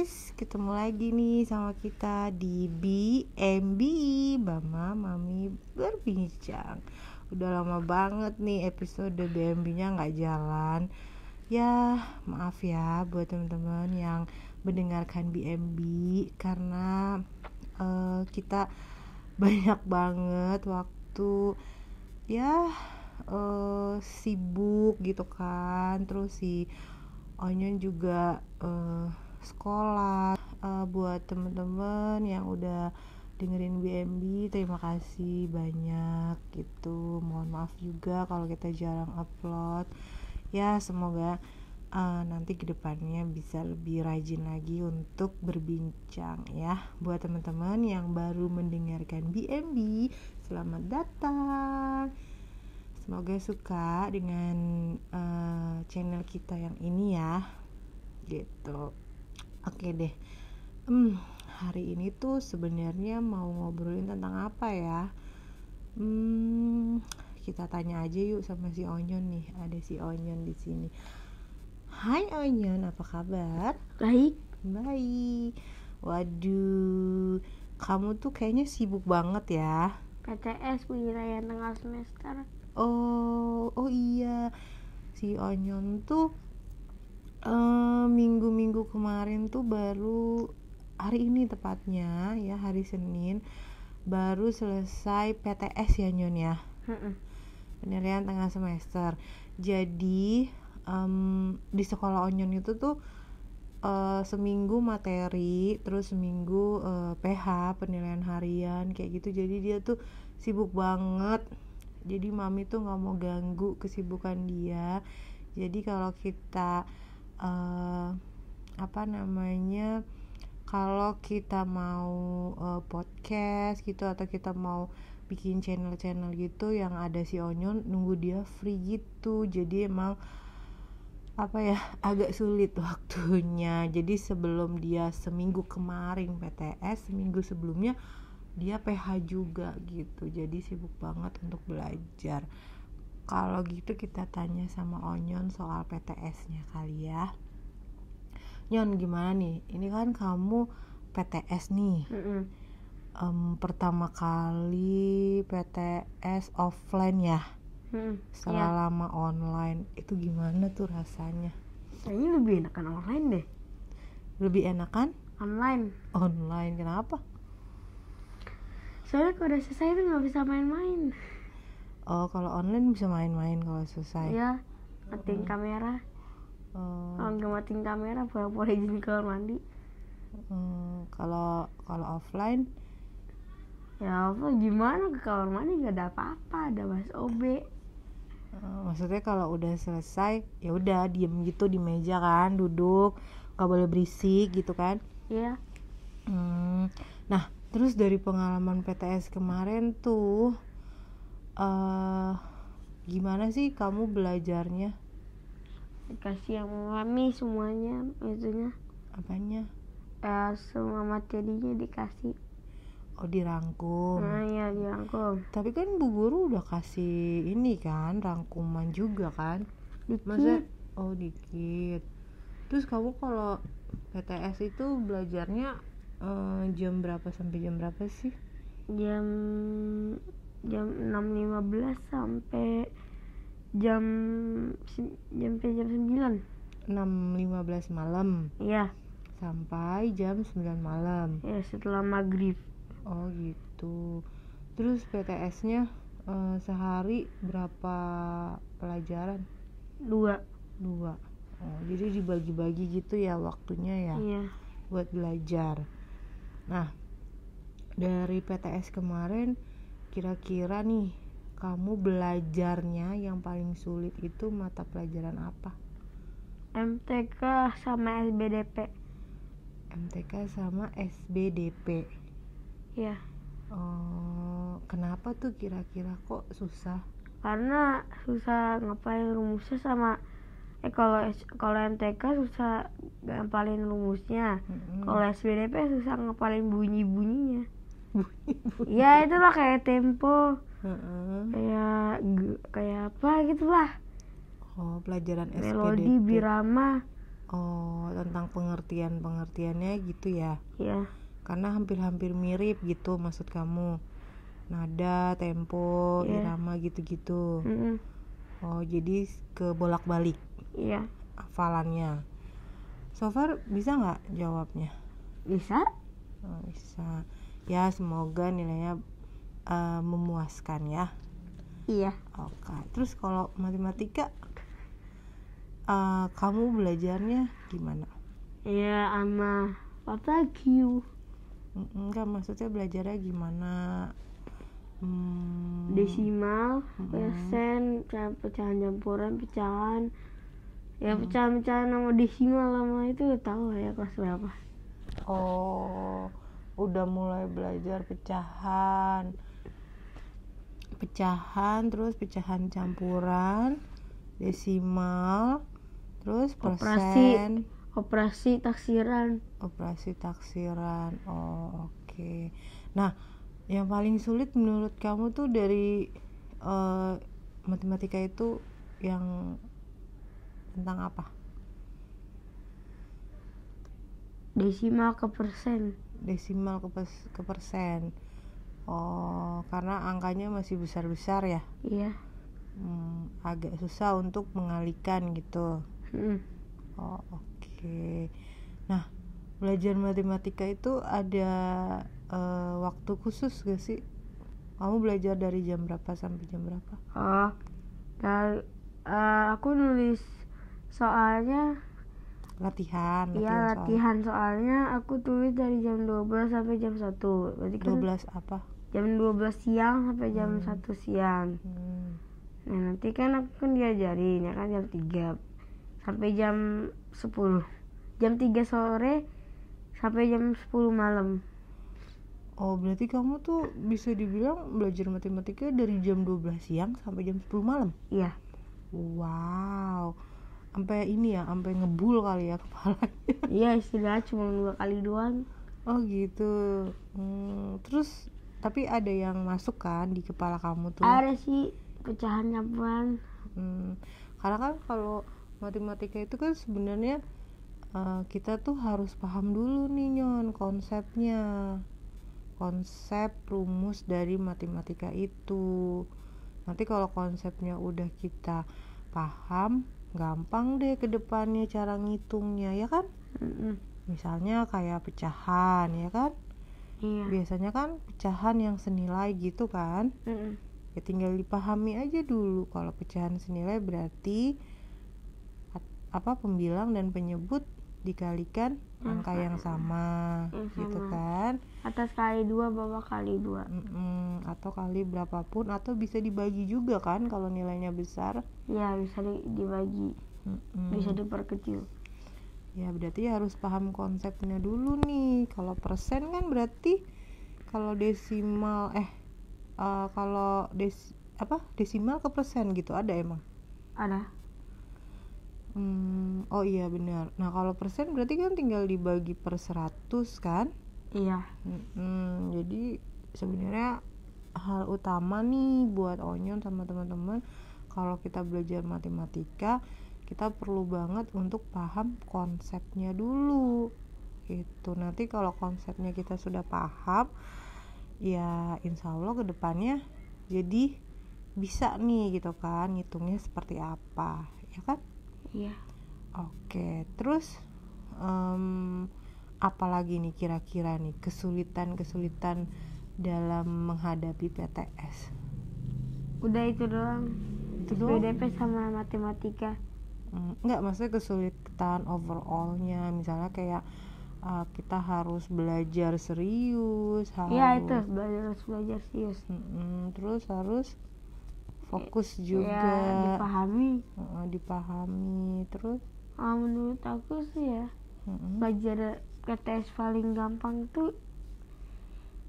guys, ketemu lagi nih sama kita di BMB Mama, Mami Berbincang Udah lama banget nih episode BMB-nya nggak jalan Ya maaf ya buat teman-teman yang mendengarkan BMB Karena uh, kita banyak banget waktu ya uh, sibuk gitu kan Terus si Onion juga uh, sekolah uh, buat temen-temen yang udah dengerin BMB terima kasih banyak gitu mohon maaf juga kalau kita jarang upload ya semoga uh, nanti kedepannya bisa lebih rajin lagi untuk berbincang ya buat teman-teman yang baru mendengarkan BMB selamat datang semoga suka dengan uh, channel kita yang ini ya gitu oke deh hmm, hari ini tuh sebenarnya mau ngobrolin tentang apa ya hmm, kita tanya aja yuk sama si Onyon nih ada si Onyon di sini Hai Onyon apa kabar baik baik waduh kamu tuh kayaknya sibuk banget ya PTS penilaian tengah semester oh oh iya si Onyon tuh minggu eh, minggu-minggu kemarin tuh baru hari ini tepatnya ya hari Senin baru selesai PTS ya Nyun ya penilaian tengah semester jadi um, di sekolah Onyon itu tuh uh, seminggu materi terus seminggu uh, eh, PH penilaian harian kayak gitu jadi dia tuh sibuk banget jadi mami tuh nggak mau ganggu kesibukan dia jadi kalau kita uh, apa namanya kalau kita mau uh, podcast gitu atau kita mau bikin channel-channel gitu yang ada si Onyon nunggu dia free gitu jadi emang apa ya agak sulit waktunya jadi sebelum dia seminggu kemarin PTS seminggu sebelumnya dia PH juga gitu jadi sibuk banget untuk belajar kalau gitu kita tanya sama Onyon soal PTS-nya kali ya Nyon gimana nih ini kan kamu PTS nih mm -mm. Um, pertama kali PTS offline ya Hmm, setelah iya. lama online itu gimana tuh rasanya? Kayaknya lebih enakan online deh. Lebih enakan? Online. Online kenapa? Soalnya kalau udah selesai tuh nggak bisa main-main oh kalau online bisa main-main kalau selesai Iya, matiin hmm. kamera hmm. kalau nggak matiin kamera boleh boleh izin keluar mandi hmm, kalau kalau offline ya apa gimana ke kamar mandi nggak ada apa-apa ada mas OB oh, maksudnya kalau udah selesai ya udah diem gitu di meja kan duduk nggak boleh berisik gitu kan iya hmm, nah terus dari pengalaman PTS kemarin tuh uh, gimana sih kamu belajarnya dikasih yang mami semuanya maksudnya apanya uh, semua materinya dikasih oh dirangkum nah ya dirangkum tapi kan bu guru udah kasih ini kan rangkuman juga kan dikit. Masa, oh dikit terus kamu kalau PTS itu belajarnya uh, jam berapa sampai jam berapa sih jam jam 6.15 sampai jam jam sampai jam 9 6.15 malam iya sampai jam 9 malam ya setelah maghrib oh gitu terus PTS-nya uh, eh, sehari berapa pelajaran dua dua oh, jadi dibagi-bagi gitu ya waktunya ya iya. buat belajar nah dari PTS kemarin kira-kira nih kamu belajarnya yang paling sulit itu mata pelajaran apa MTK sama SBDP MTK sama SBDP ya oh kenapa tuh kira-kira kok susah karena susah ngapain rumusnya sama eh kalau kalau MTK susah ngapalin rumusnya mm -hmm. kalau SBDP susah ngapalin bunyi bunyinya bunyi itu ya kayak tempo uh-uh. kayak kayak apa gitulah oh pelajaran SPD melodi birama oh tentang pengertian pengertiannya gitu ya iya karena hampir-hampir mirip gitu maksud kamu nada tempo yeah. irama gitu-gitu mm -hmm. oh jadi ke bolak-balik iya yeah. hafalannya so far bisa nggak jawabnya bisa oh, bisa ya semoga nilainya uh, memuaskan ya iya oke terus kalau matematika uh, kamu belajarnya gimana ya sama apa Q enggak maksudnya belajarnya gimana hmm. desimal hmm. persen pecahan campuran pecahan ya pecahan pecahan sama desimal lama itu tahu ya kelas berapa oh udah mulai belajar pecahan pecahan terus pecahan campuran desimal terus persen operasi operasi taksiran operasi taksiran oh oke okay. nah yang paling sulit menurut kamu tuh dari uh, matematika itu yang tentang apa desimal ke persen desimal ke, pers ke persen oh karena angkanya masih besar besar ya iya hmm, agak susah untuk mengalihkan gitu hmm. oh oke okay. nah belajar matematika itu ada uh, waktu khusus gak sih kamu belajar dari jam berapa sampai jam berapa? Oh, dari, uh, eh, aku nulis soalnya latihan iya latihan, latihan soal. soalnya aku tulis dari jam 12 sampai jam 1 berarti kan apa jam 12 siang sampai jam hmm. 1 siang hmm. nah nanti kan aku kan diajarin ya kan jam 3 sampai jam 10 jam 3 sore sampai jam 10 malam Oh berarti kamu tuh bisa dibilang belajar matematika dari jam 12 siang sampai jam 10 malam? Iya Wow sampai ini ya sampai ngebul kali ya kepala iya istilah cuma dua kali doang oh gitu hmm, terus tapi ada yang masuk kan di kepala kamu tuh ada sih pecahannya bukan hmm, karena kan kalau matematika itu kan sebenarnya uh, kita tuh harus paham dulu nih nyon konsepnya konsep rumus dari matematika itu nanti kalau konsepnya udah kita paham gampang deh ke depannya cara ngitungnya ya kan mm-hmm. misalnya kayak pecahan ya kan iya. biasanya kan pecahan yang senilai gitu kan mm-hmm. ya tinggal dipahami aja dulu kalau pecahan senilai berarti apa pembilang dan penyebut dikalikan angka, angka yang sama, sama. gitu kan atas kali dua bawah kali dua Mm-mm, atau kali berapapun atau bisa dibagi juga kan kalau nilainya besar ya bisa di- dibagi Mm-mm. bisa diperkecil ya berarti harus paham konsepnya dulu nih kalau persen kan berarti kalau desimal eh uh, kalau des apa desimal ke persen gitu ada emang ada Hmm, oh iya benar. Nah kalau persen berarti kan tinggal dibagi per seratus kan? Iya. Hmm, jadi sebenarnya hal utama nih buat onion sama teman-teman kalau kita belajar matematika kita perlu banget untuk paham konsepnya dulu Itu nanti kalau konsepnya kita sudah paham ya insya Allah kedepannya jadi bisa nih gitu kan ngitungnya seperti apa ya kan Iya. Oke, terus um, apalagi nih kira-kira nih kesulitan-kesulitan dalam menghadapi PTS? Udah itu doang. Itu doang. PDP sama matematika. Mm, enggak, maksudnya kesulitan overallnya, misalnya kayak uh, kita harus belajar serius harus ya itu harus belajar serius mm -mm, terus harus fokus iya, juga ya, dipahami uh, dipahami terus uh, menurut aku sih ya belajar uh belajar PTS paling gampang tuh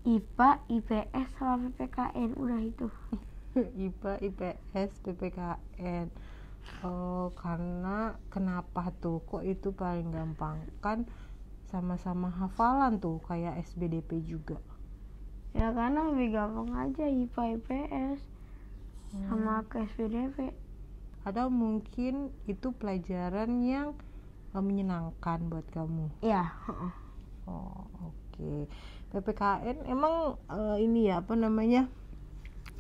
IPA IPS sama PPKN udah itu IPA IPS PPKN oh karena kenapa tuh kok itu paling gampang kan sama-sama hafalan tuh kayak SBDP juga ya karena lebih gampang aja IPA IPS sama ke SPDP atau mungkin itu pelajaran yang eh, menyenangkan buat kamu ya oh oke okay. ppkn emang uh, ini ya apa namanya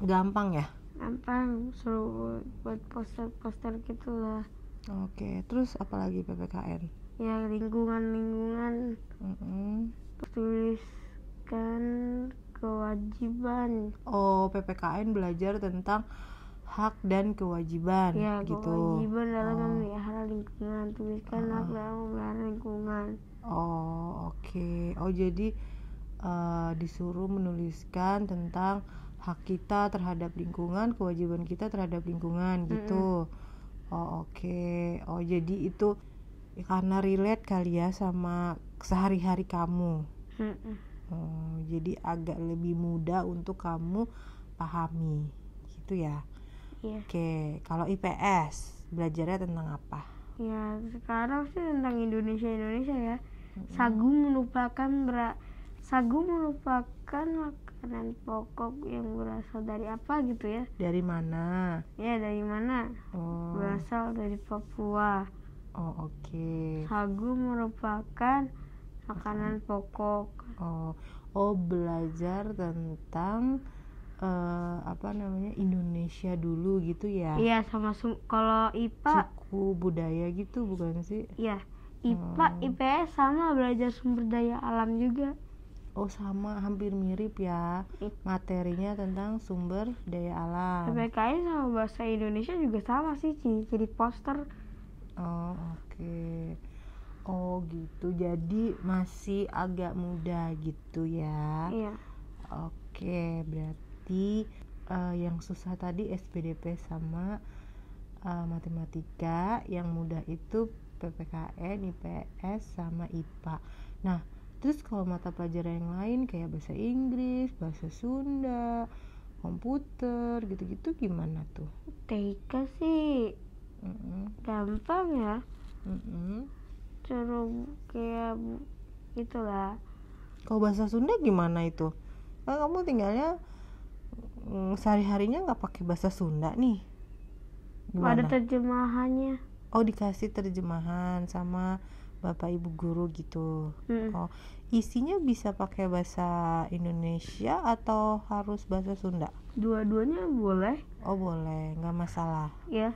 gampang ya gampang seru buat poster-poster gitulah oke okay. terus apalagi ppkn ya lingkungan lingkungan mm -hmm. tuliskan kewajiban. Oh, PPKN belajar tentang hak dan kewajiban ya, gitu. Kewajiban dalam oh. memelihara lingkungan, tuliskan uh. Ah. dalam memelihara lingkungan. Oh, oke. Okay. Oh, jadi uh, disuruh menuliskan tentang hak kita terhadap lingkungan, kewajiban kita terhadap lingkungan gitu. Mm -hmm. Oh, oke. Okay. Oh, jadi itu karena relate kali ya sama sehari-hari kamu. Mm -hmm. Oh, jadi agak lebih mudah untuk kamu pahami gitu ya yeah. oke kalau IPS belajarnya tentang apa ya sekarang sih tentang Indonesia Indonesia ya sagu merupakan berat sagu merupakan makanan pokok yang berasal dari apa gitu ya dari mana ya dari mana oh. berasal dari Papua oh oke okay. sagu merupakan makanan pokok oh oh belajar tentang uh, apa namanya Indonesia dulu gitu ya iya sama kalau IPA suku budaya gitu bukan sih iya IPA hmm. Oh. IPS sama belajar sumber daya alam juga oh sama hampir mirip ya materinya tentang sumber daya alam PPKI sama bahasa Indonesia juga sama sih jadi poster oh oke okay. Oh gitu, jadi masih agak muda gitu ya? Iya. Oke, berarti uh, yang susah tadi SPDP sama uh, matematika, yang mudah itu PPKN, IPS sama IPA. Nah, terus kalau mata pelajaran yang lain kayak bahasa Inggris, bahasa Sunda, komputer, gitu-gitu gimana tuh? TK sih mm -mm. gampang ya. Mm -mm suruh kayak itulah kalau bahasa Sunda gimana itu nah, kamu tinggalnya mm, sehari harinya nggak pakai bahasa Sunda nih gimana? ada terjemahannya oh dikasih terjemahan sama bapak ibu guru gitu hmm. oh isinya bisa pakai bahasa Indonesia atau harus bahasa Sunda dua-duanya boleh oh boleh nggak masalah ya yeah.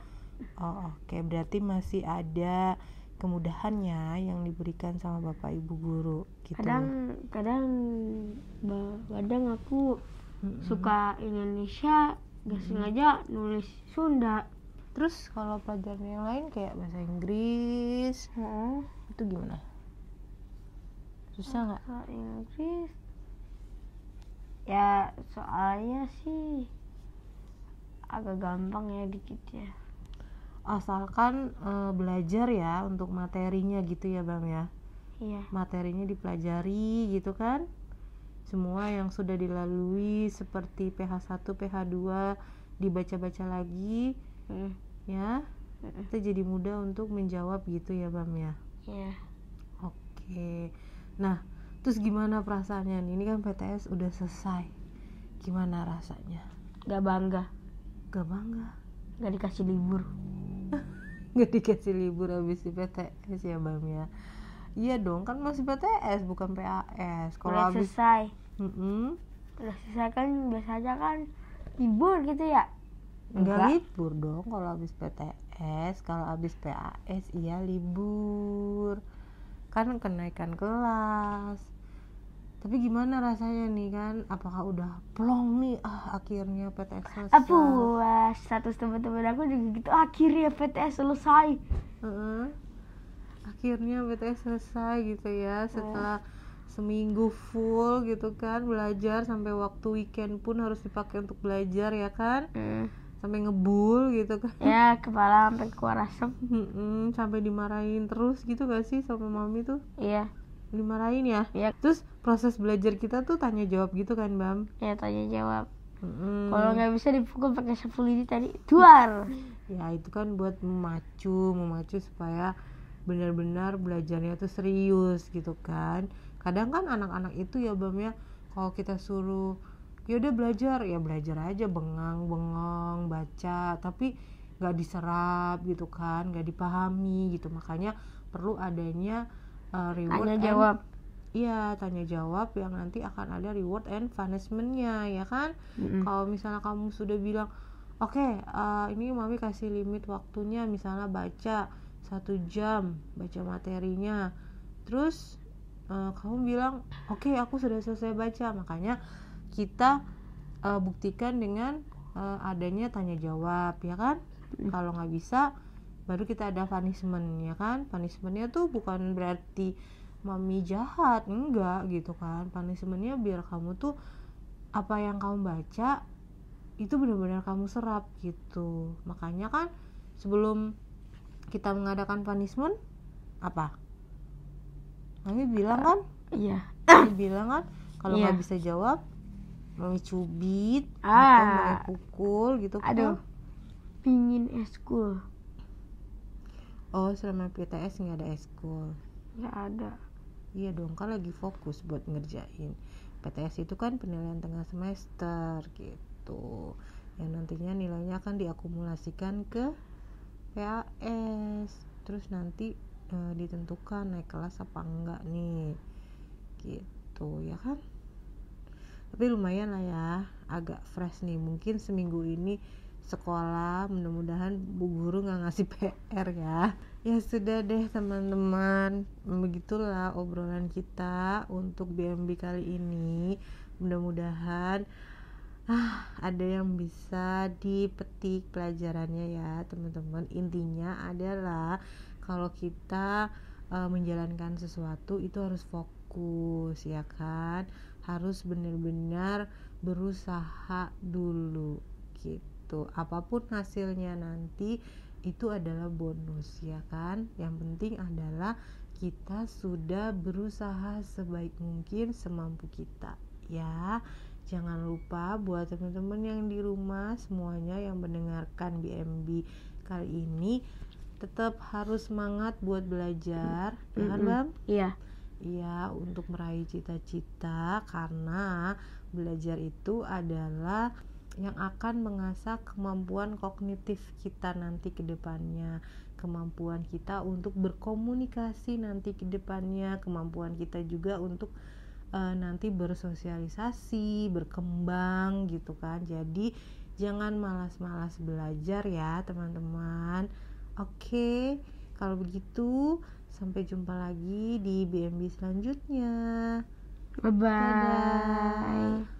oh oke okay. berarti masih ada kemudahannya yang diberikan sama bapak ibu guru gitu kadang kadang kadang aku mm-hmm. suka Indonesia gak sengaja nulis Sunda terus kalau pelajaran yang lain kayak bahasa Inggris mm-hmm. itu gimana susah nggak bahasa Inggris ya soalnya sih agak gampang ya dikit ya asalkan uh, belajar ya untuk materinya gitu ya bang ya iya. materinya dipelajari gitu kan semua yang sudah dilalui seperti PH1, PH2 dibaca-baca lagi mm. ya mm. itu jadi mudah untuk menjawab gitu ya bang ya iya. oke nah terus gimana perasaannya ini kan PTS udah selesai gimana rasanya gak bangga gak bangga gak dikasih libur nggak dikasih libur habis PTS ya Bam ya iya dong kan masih PTS bukan PAS kalau habis selesai mm hmm udah selesai kan biasanya kan libur gitu ya Enggak, libur dong kalau habis PTS kalau habis PAS iya libur kan kenaikan kelas tapi gimana rasanya nih kan apakah udah plong nih ah akhirnya PTS selesai aku wah status teman-teman aku juga gitu akhirnya PTS selesai uh -uh. akhirnya PTS selesai gitu ya setelah uh. seminggu full gitu kan belajar sampai waktu weekend pun harus dipakai untuk belajar ya kan uh. sampai ngebul gitu kan ya kepala sampai keluar asap uh -uh. sampai dimarahin terus gitu gak sih sama mami tuh iya yeah dimarahin ya ya terus proses belajar kita tuh tanya jawab gitu kan bam ya tanya jawab Mm. Kalau nggak bisa dipukul pakai sapu lidi tadi, duar. ya itu kan buat memacu, memacu supaya benar-benar belajarnya tuh serius gitu kan. Kadang kan anak-anak itu ya bam ya, kalau kita suruh yaudah belajar ya belajar aja bengang bengong baca tapi nggak diserap gitu kan nggak dipahami gitu makanya perlu adanya uh, reward tanya jawab Iya tanya jawab yang nanti akan ada reward and punishmentnya ya kan mm -hmm. kalau misalnya kamu sudah bilang oke okay, uh, eh, ini mami kasih limit waktunya misalnya baca satu jam baca materinya terus uh, kamu bilang oke okay, aku sudah selesai baca makanya kita uh, buktikan dengan uh, adanya tanya jawab ya kan mm -hmm. kalau nggak bisa baru kita ada punishment ya kan punishmentnya tuh bukan berarti mami jahat enggak gitu kan punishmentnya biar kamu tuh apa yang kamu baca itu benar-benar kamu serap gitu makanya kan sebelum kita mengadakan punishment apa mami bilang kan iya mami bilang kan kalau iya. nggak iya. bisa jawab mami cubit ah. atau mami pukul gitu kan pingin eskul oh selama PTS nggak ada eskul ya ada iya dong kalau lagi fokus buat ngerjain PTS itu kan penilaian tengah semester gitu yang nantinya nilainya akan diakumulasikan ke PAS terus nanti e, ditentukan naik kelas apa enggak nih gitu ya kan tapi lumayan lah ya agak fresh nih mungkin seminggu ini sekolah mudah-mudahan bu guru nggak ngasih PR ya ya sudah deh teman-teman begitulah obrolan kita untuk BMB kali ini mudah-mudahan ah ada yang bisa dipetik pelajarannya ya teman-teman intinya adalah kalau kita e, menjalankan sesuatu itu harus fokus ya kan harus benar-benar berusaha dulu gitu gitu. apapun hasilnya nanti itu adalah bonus ya kan yang penting adalah kita sudah berusaha sebaik mungkin semampu kita ya jangan lupa buat teman-teman yang di rumah semuanya yang mendengarkan BMB kali ini tetap harus semangat buat belajar mm -hmm. ya kan bang iya Iya, untuk meraih cita-cita karena belajar itu adalah yang akan mengasah kemampuan kognitif kita nanti ke depannya, kemampuan kita untuk berkomunikasi nanti ke depannya, kemampuan kita juga untuk e, nanti bersosialisasi, berkembang gitu kan. Jadi jangan malas-malas belajar ya, teman-teman. Oke, kalau begitu sampai jumpa lagi di BMB selanjutnya. Bye bye.